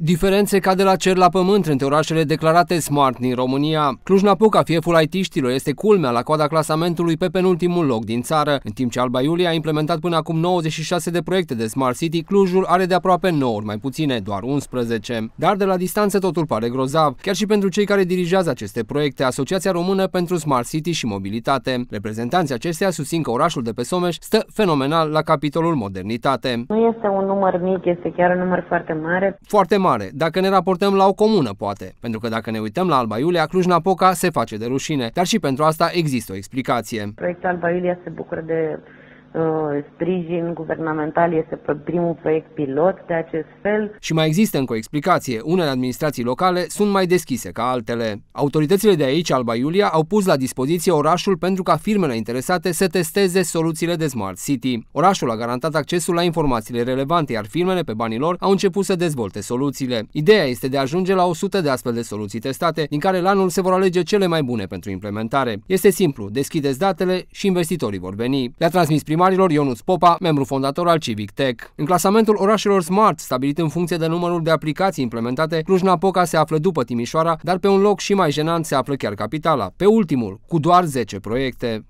Diferențe ca de la cer la pământ între orașele declarate smart din România. Cluj-Napoca, fieful IT-știlor, este culmea la coada clasamentului pe penultimul loc din țară, în timp ce Alba Iulia a implementat până acum 96 de proiecte de Smart City, Clujul are de aproape 9 ori mai puține, doar 11. Dar de la distanță totul pare grozav, chiar și pentru cei care dirigează aceste proiecte, Asociația Română pentru Smart City și Mobilitate. Reprezentanții acesteia susțin că orașul de pe Someș stă fenomenal la capitolul modernitate. Nu este un număr mic, este chiar un număr foarte mare. Foarte mare mare, dacă ne raportăm la o comună, poate. Pentru că dacă ne uităm la Alba Iulia, Cluj-Napoca se face de rușine, dar și pentru asta există o explicație. Proiectul Alba Iulia se bucură de Uh, sprijin guvernamental este primul proiect pilot de acest fel. Și mai există încă o explicație. Unele administrații locale sunt mai deschise ca altele. Autoritățile de aici, Alba Iulia, au pus la dispoziție orașul pentru ca firmele interesate să testeze soluțiile de Smart City. Orașul a garantat accesul la informațiile relevante, iar firmele, pe banii lor, au început să dezvolte soluțiile. Ideea este de a ajunge la 100 de astfel de soluții testate, din care la anul se vor alege cele mai bune pentru implementare. Este simplu, deschideți datele și investitorii vor veni. Le-a transmis prim primarilor Ionuț Popa, membru fondator al Civic Tech. În clasamentul orașelor smart, stabilit în funcție de numărul de aplicații implementate, Cluj-Napoca se află după Timișoara, dar pe un loc și mai jenant se află chiar capitala, pe ultimul, cu doar 10 proiecte.